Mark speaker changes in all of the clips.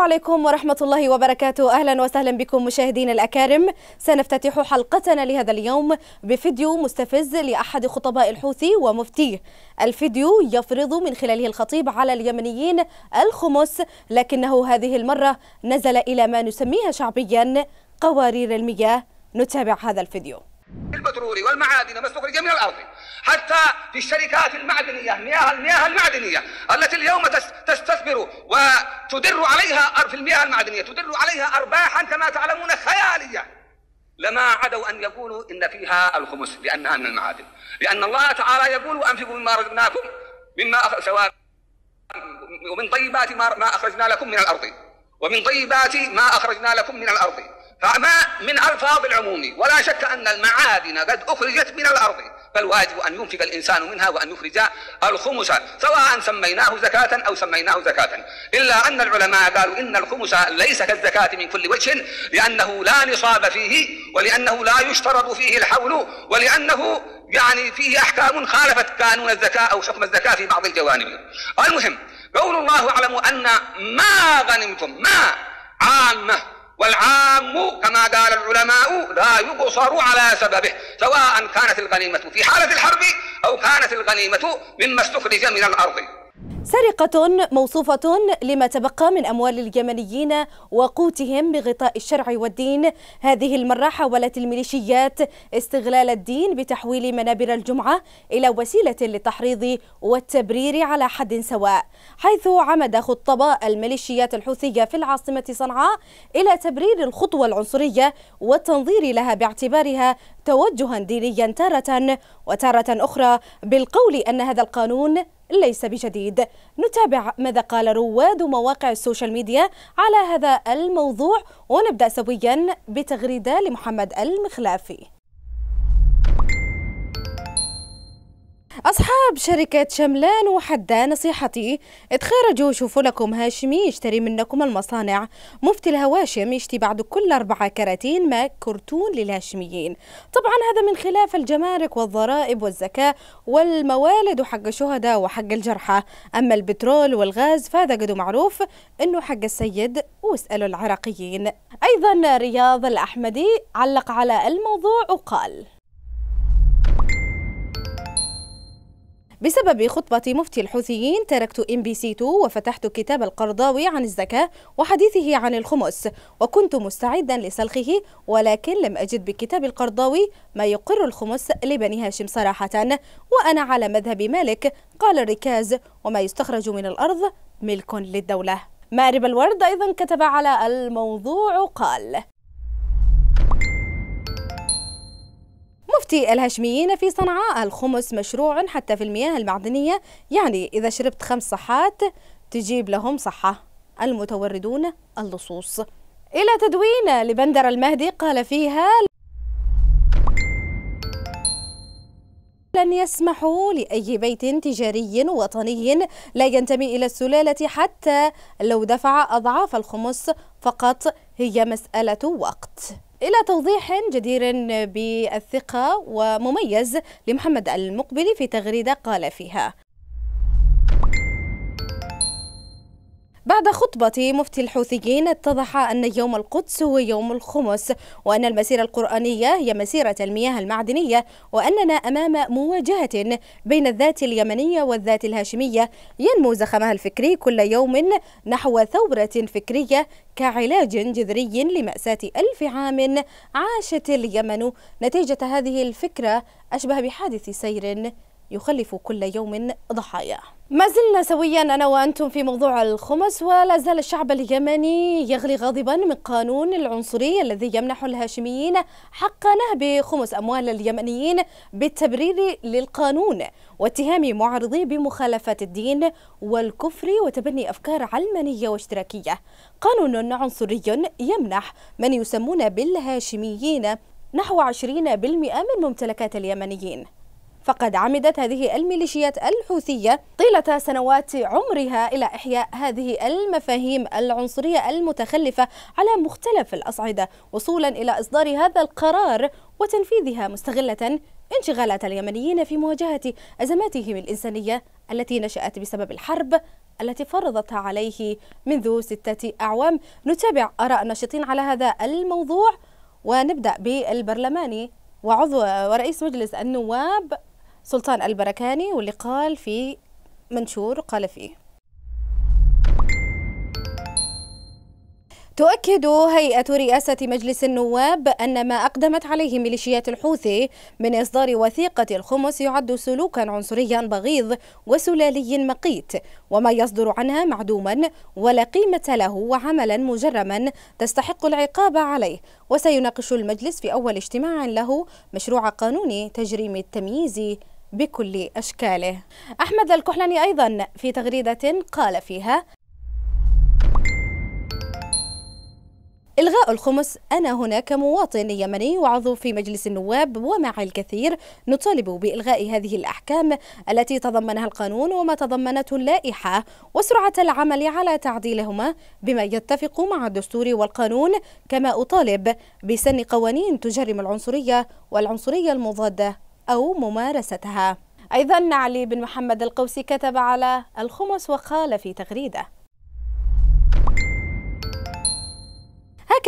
Speaker 1: عليكم ورحمة الله وبركاته أهلا وسهلا بكم مشاهدين الأكارم سنفتتح حلقتنا لهذا اليوم بفيديو مستفز لأحد خطباء الحوثي ومفتيه الفيديو يفرض من خلاله الخطيب على اليمنيين الخمس لكنه هذه المرة نزل إلى ما نسميها شعبيا قوارير المياه نتابع هذا الفيديو
Speaker 2: البترول والمعادن المستخرجة من الأرض حتى في الشركات المعدنية المياه المياه المعدنية التي اليوم تستثمر وتدر عليها في المياه المعدنية تدر عليها أرباحا كما تعلمون خيالية لما عدوا أن يقولوا إن فيها الخمس لأنها من المعادن لأن الله تعالى يقول أنفقوا مما رزقناكم مما سواء ومن طيبات ما أخرجنا لكم من الأرض ومن طيبات ما أخرجنا لكم من الأرض فما من ألفاظ العموم ولا شك أن المعادن قد أخرجت من الأرض فالواجب أن ينفق الإنسان منها وأن يخرج الخمس سواء سميناه زكاة أو سميناه زكاة إلا أن العلماء قالوا إن الخمس ليس كالزكاة من كل وجه لأنه لا نصاب فيه ولأنه لا يشترط فيه الحول ولأنه يعني فيه أحكام خالفت قانون الزكاة أو حكم الزكاة في بعض الجوانب المهم قول الله أعلم أن ما غنمتم ما عامة والعام كما قال العلماء لا يقصر على سببه سواء كانت الغنيمة في حالة الحرب أو كانت الغنيمة مما استخرج من الأرض
Speaker 1: سرقة موصوفة لما تبقى من أموال اليمنيين وقوتهم بغطاء الشرع والدين هذه المرة حاولت الميليشيات استغلال الدين بتحويل منابر الجمعة إلى وسيلة للتحريض والتبرير على حد سواء حيث عمد خطباء الميليشيات الحوثية في العاصمة صنعاء إلى تبرير الخطوة العنصرية والتنظير لها باعتبارها توجها دينيا تارة وتارة أخرى بالقول أن هذا القانون ليس بجديد نتابع ماذا قال رواد مواقع السوشيال ميديا على هذا الموضوع ونبدأ سويا بتغريدة لمحمد المخلافي أصحاب شركة شملان وحدة نصيحتي اتخرجوا شوفوا لكم هاشمي يشتري منكم المصانع مفتي الهواشم يشتي بعد كل أربعة كراتين ما كرتون للهاشميين طبعا هذا من خلاف الجمارك والضرائب والزكاة والموالد وحق الشهداء وحق الجرحى أما البترول والغاز فهذا قد معروف أنه حق السيد واسألوا العراقيين أيضا رياض الأحمدي علق على الموضوع وقال بسبب خطبة مفتي الحوثيين تركت ام بي سي 2 وفتحت كتاب القرضاوي عن الزكاة وحديثه عن الخمس وكنت مستعدا لسلخه ولكن لم أجد بكتاب القرضاوي ما يقر الخمس لبني هاشم صراحة وأنا على مذهب مالك قال الركاز وما يستخرج من الأرض ملك للدولة مارب الورد أيضا كتب على الموضوع قال مفتي الهاشميين في صنعاء الخمس مشروع حتى في المياه المعدنية يعني إذا شربت خمس صحات تجيب لهم صحة المتوردون اللصوص إلى تدوين لبندر المهدي قال فيها لن يسمحوا لأي بيت تجاري وطني لا ينتمي إلى السلالة حتى لو دفع أضعاف الخمس فقط هي مسألة وقت إلى توضيح جدير بالثقة ومميز لمحمد المقبلي في تغريدة قال فيها بعد خطبة مفتي الحوثيين اتضح أن يوم القدس هو يوم الخمس وأن المسيرة القرآنية هي مسيرة المياه المعدنية وأننا أمام مواجهة بين الذات اليمنية والذات الهاشمية ينمو زخمها الفكري كل يوم نحو ثورة فكرية كعلاج جذري لمأساة ألف عام عاشت اليمن نتيجة هذه الفكرة أشبه بحادث سير يخلف كل يوم ضحايا ما زلنا سويا أنا وأنتم في موضوع الخمس ولا زال الشعب اليمني يغلي غاضبا من قانون العنصري الذي يمنح الهاشميين حق نهب خمس أموال اليمنيين بالتبرير للقانون واتهام معارضيه بمخالفات الدين والكفر وتبني أفكار علمانية واشتراكية قانون عنصري يمنح من يسمون بالهاشميين نحو 20% من ممتلكات اليمنيين فقد عمدت هذه الميليشيات الحوثية طيلة سنوات عمرها إلى إحياء هذه المفاهيم العنصرية المتخلفة على مختلف الأصعدة وصولا إلى إصدار هذا القرار وتنفيذها مستغلة انشغالات اليمنيين في مواجهة أزماتهم الإنسانية التي نشأت بسبب الحرب التي فرضتها عليه منذ ستة أعوام نتابع آراء الناشطين على هذا الموضوع ونبدأ بالبرلماني وعضو ورئيس مجلس النواب سلطان البركاني واللي قال في منشور قال فيه تؤكد هيئة رئاسة مجلس النواب أن ما أقدمت عليه ميليشيات الحوثي من إصدار وثيقة الخمس يعد سلوكا عنصريا بغيض وسلالي مقيت وما يصدر عنها معدوما ولا قيمة له وعملا مجرما تستحق العقاب عليه وسيناقش المجلس في أول اجتماع له مشروع قانون تجريم التمييز بكل أشكاله أحمد الكحلاني أيضا في تغريدة قال فيها إلغاء الخمس أنا هنا كمواطن يمني وعضو في مجلس النواب ومع الكثير نطالب بإلغاء هذه الأحكام التي تضمنها القانون وما تضمنته اللائحة وسرعة العمل على تعديلهما بما يتفق مع الدستور والقانون كما أطالب بسن قوانين تجرم العنصرية والعنصرية المضادة أو ممارستها أيضا علي بن محمد القوسي كتب على الخمس وقال في تغريده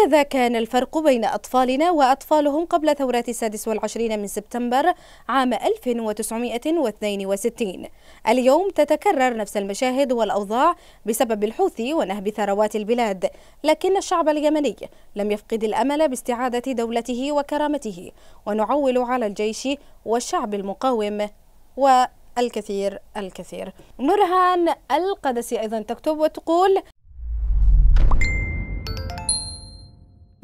Speaker 1: هكذا كان الفرق بين أطفالنا وأطفالهم قبل ثورة السادس والعشرين من سبتمبر عام 1962 اليوم تتكرر نفس المشاهد والأوضاع بسبب الحوثي ونهب ثروات البلاد لكن الشعب اليمني لم يفقد الأمل باستعادة دولته وكرامته ونعول على الجيش والشعب المقاوم و الكثير الكثير القدسي أيضا تكتب وتقول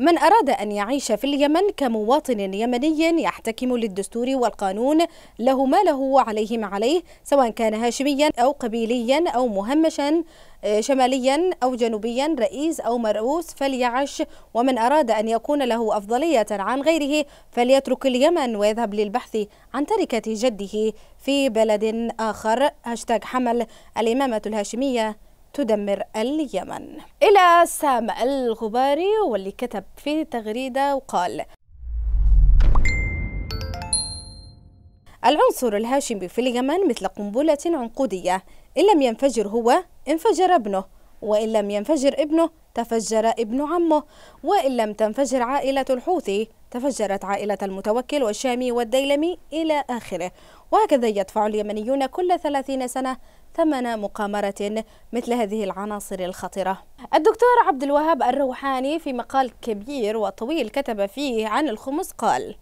Speaker 1: من أراد أن يعيش في اليمن كمواطن يمني يحتكم للدستور والقانون له ما له وعليه ما عليه سواء كان هاشميا أو قبيليا أو مهمشا آه، شماليا أو جنوبيا رئيس أو مرؤوس فليعش ومن أراد أن يكون له أفضلية عن غيره فليترك اليمن ويذهب للبحث عن تركة جده في بلد آخر هاشتاج حمل الإمامة الهاشمية تدمر اليمن إلى سام الغباري واللي كتب في تغريدة وقال العنصر الهاشمي في اليمن مثل قنبلة عنقودية إن لم ينفجر هو انفجر ابنه وإن لم ينفجر ابنه تفجر ابن عمه وإن لم تنفجر عائلة الحوثي تفجرت عائلة المتوكل والشامي والديلمي إلى آخره وهكذا يدفع اليمنيون كل ثلاثين سنة ثمن مقامرة مثل هذه العناصر الخطرة الدكتور عبد الوهاب الروحاني في مقال كبير وطويل كتب فيه عن الخمس قال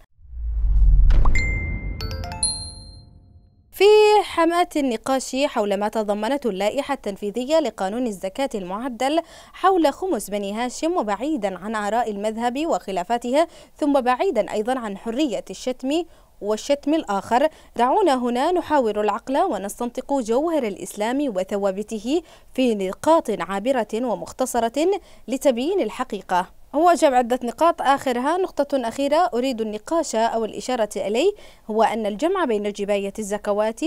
Speaker 1: في حماة النقاش حول ما تضمنته اللائحة التنفيذية لقانون الزكاة المعدل حول خمس بني هاشم وبعيدا عن آراء المذهب وخلافاتها ثم بعيدا أيضا عن حرية الشتم والشتم الآخر دعونا هنا نحاور العقل ونستنطق جوهر الإسلام وثوابته في نقاط عابرة ومختصرة لتبيين الحقيقة هو جاب عدة نقاط آخرها نقطة أخيرة أريد النقاش أو الإشارة إليه هو أن الجمع بين جباية الزكوات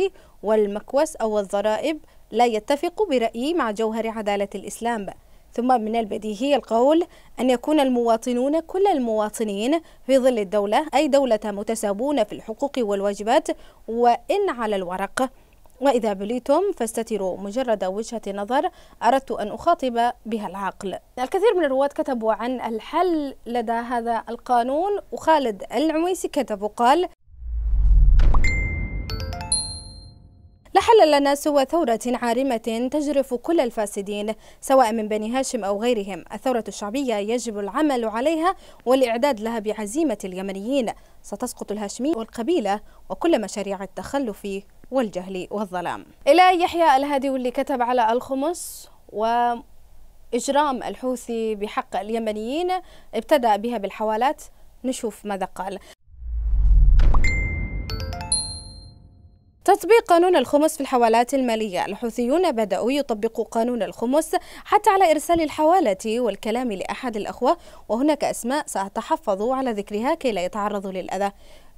Speaker 1: والمكوس أو الضرائب لا يتفق برأيي مع جوهر عدالة الإسلام ثم من البديهي القول أن يكون المواطنون كل المواطنين في ظل الدولة أي دولة متساوون في الحقوق والواجبات وإن على الورق وإذا بليتم فاستتروا مجرد وجهة نظر أردت أن أخاطب بها العقل الكثير من الرواد كتبوا عن الحل لدى هذا القانون وخالد العميسي كتب وقال لا حل لنا سوى ثورة عارمة تجرف كل الفاسدين سواء من بني هاشم أو غيرهم الثورة الشعبية يجب العمل عليها والإعداد لها بعزيمة اليمنيين ستسقط الهاشمي والقبيلة وكل مشاريع التخلف والجهل والظلام إلى يحيى الهادي واللي كتب على الخمس و إجرام الحوثي بحق اليمنيين ابتدأ بها بالحوالات نشوف ماذا قال تطبيق قانون الخمس في الحوالات المالية الحوثيون بدأوا يطبقوا قانون الخمس حتى على إرسال الحوالة والكلام لأحد الأخوة وهناك أسماء سأتحفظ على ذكرها كي لا يتعرضوا للأذى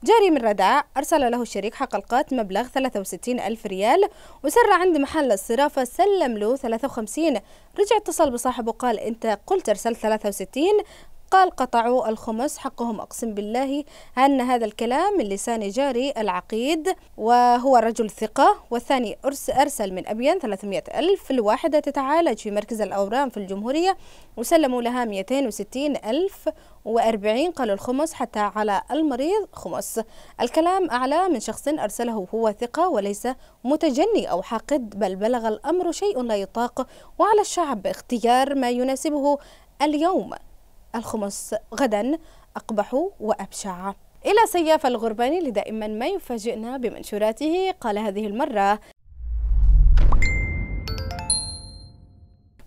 Speaker 1: جاري من ردع أرسل له الشريك حق القات مبلغ 63 ألف ريال وسر عند محل الصرافة سلم له 53 رجع اتصل بصاحبه قال أنت قلت أرسلت 63 قال قطعوا الخمس حقهم أقسم بالله أن هذا الكلام من لسان جاري العقيد وهو رجل ثقة والثاني أرسل من أبين 300 ألف الواحدة تتعالج في مركز الأورام في الجمهورية وسلموا لها 260 ألف وأربعين قالوا الخمس حتى على المريض خمس الكلام أعلى من شخص أرسله هو ثقة وليس متجني أو حاقد بل بلغ الأمر شيء لا يطاق وعلى الشعب اختيار ما يناسبه اليوم الخمس غدا أقبح وأبشع إلى سياف الغرباني لدائما ما يفاجئنا بمنشوراته قال هذه المرة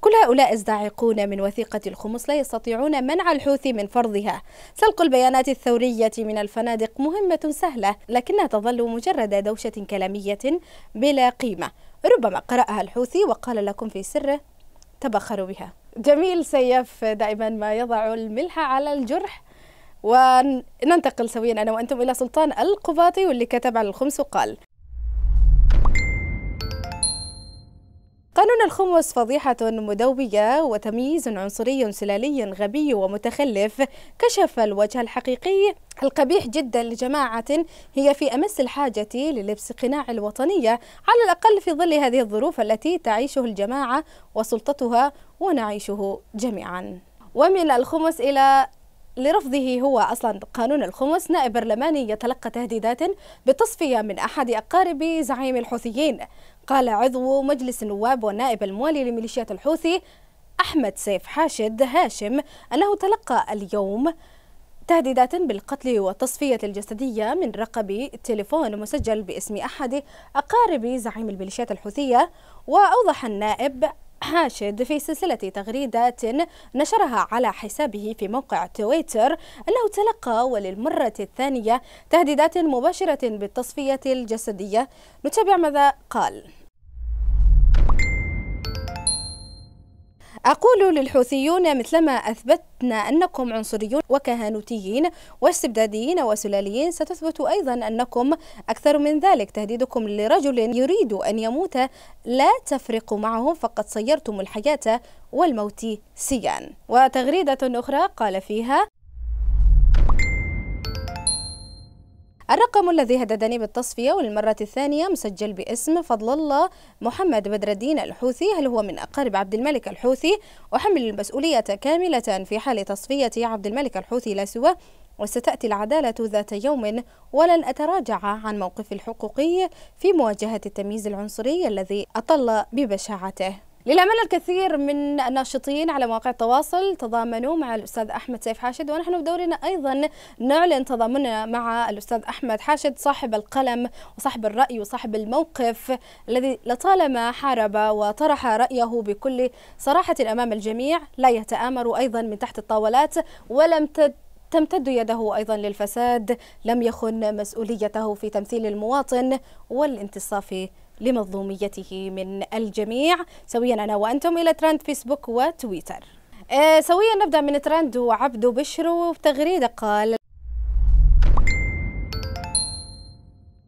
Speaker 1: كل هؤلاء الزاعقون من وثيقة الخمس لا يستطيعون منع الحوثي من فرضها سلق البيانات الثورية من الفنادق مهمة سهلة لكنها تظل مجرد دوشة كلامية بلا قيمة ربما قرأها الحوثي وقال لكم في سره تبخروا بها جميل سيف دائما ما يضع الملح على الجرح وننتقل سويا أنا وأنتم إلى سلطان القباطي واللي كتب عن الخمس وقال قانون الخمس فضيحة مدوية وتمييز عنصري سلالي غبي ومتخلف كشف الوجه الحقيقي القبيح جدا لجماعة هي في أمس الحاجة للبس قناع الوطنية على الأقل في ظل هذه الظروف التي تعيشه الجماعة وسلطتها ونعيشه جميعا ومن الخمس إلى لرفضه هو اصلا قانون الخمس نائب برلماني يتلقى تهديدات بالتصفيه من احد اقارب زعيم الحوثيين قال عضو مجلس النواب والنائب الموالي لميليشيات الحوثي أحمد سيف حاشد هاشم أنه تلقى اليوم تهديدات بالقتل والتصفية الجسدية من رقب تليفون مسجل باسم أحد أقارب زعيم الميليشيات الحوثية وأوضح النائب حاشد في سلسلة تغريدات نشرها على حسابه في موقع تويتر أنه تلقى وللمرة الثانية تهديدات مباشرة بالتصفية الجسدية نتابع ماذا قال أقول للحوثيون مثلما أثبتنا أنكم عنصريون وكهنوتيين واستبداديين وسلاليين ستثبت أيضا أنكم أكثر من ذلك تهديدكم لرجل يريد أن يموت لا تفرق معه فقد صيرتم الحياة والموت سيان وتغريدة أخرى قال فيها الرقم الذي هددني بالتصفية والمرة الثانية مسجل باسم فضل الله محمد بدر الدين الحوثي هل هو من أقارب عبد الملك الحوثي أحمل المسؤولية كاملة في حال تصفية عبد الملك الحوثي لا سوى وستأتي العدالة ذات يوم ولن أتراجع عن موقفي الحقوقي في مواجهة التمييز العنصري الذي أطل ببشاعته للأمانة الكثير من الناشطين على مواقع التواصل تضامنوا مع الأستاذ أحمد سيف حاشد ونحن بدورنا أيضا نعلن تضامننا مع الأستاذ أحمد حاشد صاحب القلم وصاحب الرأي وصاحب الموقف الذي لطالما حارب وطرح رأيه بكل صراحة أمام الجميع لا يتآمر أيضا من تحت الطاولات ولم تد تمتد يده أيضا للفساد لم يخن مسؤوليته في تمثيل المواطن والانتصاف لمظلوميته من الجميع سويا أنا وأنتم إلى ترند فيسبوك وتويتر آه، سويا نبدأ من ترند وعبدو بشرو تغريدة قال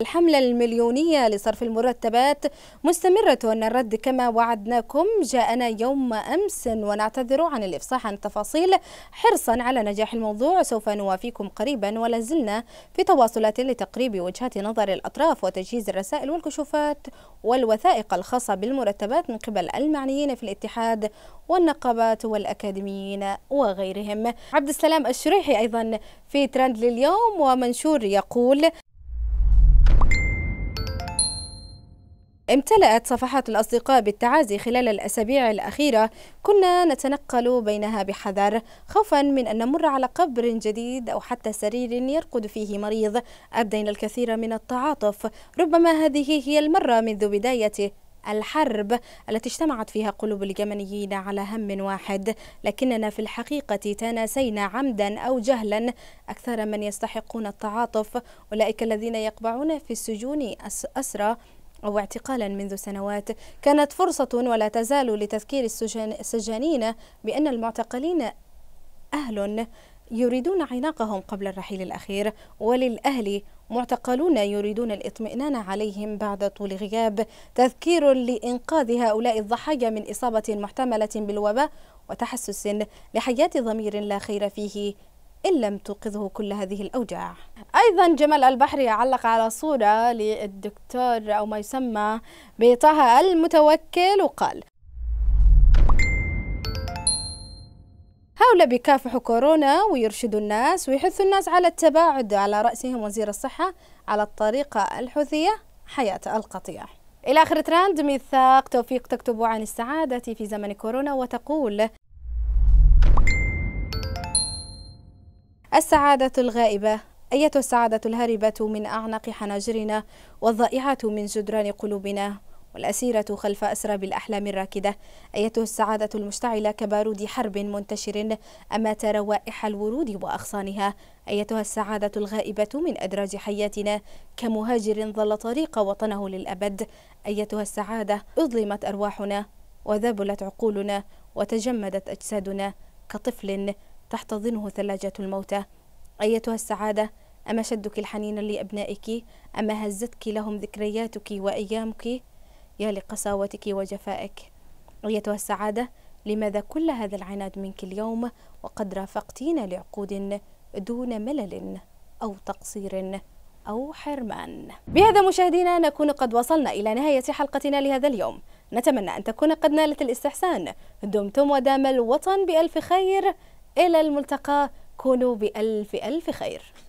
Speaker 1: الحملة المليونية لصرف المرتبات مستمرة الرد كما وعدناكم جاءنا يوم أمس ونعتذر عن الإفصاح عن التفاصيل حرصا على نجاح الموضوع سوف نوافيكم قريبا ولازلنا في تواصلات لتقريب وجهات نظر الأطراف وتجهيز الرسائل والكشوفات والوثائق الخاصة بالمرتبات من قبل المعنيين في الاتحاد والنقابات والأكاديميين وغيرهم عبد السلام الشريحي أيضا في ترند لليوم ومنشور يقول امتلأت صفحات الأصدقاء بالتعازي خلال الأسابيع الأخيرة كنا نتنقل بينها بحذر خوفا من أن نمر على قبر جديد أو حتى سرير يرقد فيه مريض أبدينا الكثير من التعاطف ربما هذه هي المرة منذ بداية الحرب التي اجتمعت فيها قلوب اليمنيين على هم واحد لكننا في الحقيقة تناسينا عمدا أو جهلا أكثر من يستحقون التعاطف أولئك الذين يقبعون في السجون أسرى أو اعتقالا منذ سنوات كانت فرصة ولا تزال لتذكير السجانين بأن المعتقلين أهل يريدون عناقهم قبل الرحيل الأخير وللأهل معتقلون يريدون الاطمئنان عليهم بعد طول غياب تذكير لإنقاذ هؤلاء الضحايا من إصابة محتملة بالوباء وتحسس لحياة ضمير لا خير فيه إن لم توقظه كل هذه الأوجاع أيضا جمال البحري علق على صورة للدكتور أو ما يسمى بطه المتوكل وقال هؤلاء بيكافحوا كورونا ويرشدوا الناس ويحثوا الناس على التباعد على رأسهم وزير الصحة على الطريقة الحوثية حياة القطيع إلى آخر ترند ميثاق توفيق تكتب عن السعادة في زمن كورونا وتقول السعادة الغائبة أية السعادة الهاربة من أعناق حناجرنا والضائعة من جدران قلوبنا والأسيرة خلف أسراب الأحلام الراكدة أية السعادة المشتعلة كبارود حرب منتشر أمات روائح الورود وأغصانها أيتها السعادة الغائبة من أدراج حياتنا كمهاجر ظل طريق وطنه للأبد أيتها السعادة أظلمت أرواحنا وذبلت عقولنا وتجمدت أجسادنا كطفل تحتضنه ثلاجة الموتى أيتها السعادة أما شدك الحنين لأبنائك أما هزتك لهم ذكرياتك وأيامك يا لقساوتك وجفائك أيتها السعادة لماذا كل هذا العناد منك اليوم وقد رافقتينا لعقود دون ملل أو تقصير أو حرمان بهذا مشاهدينا نكون قد وصلنا إلى نهاية حلقتنا لهذا اليوم نتمنى أن تكون قد نالت الاستحسان دمتم ودام الوطن بألف خير إلى الملتقى كونوا بألف ألف خير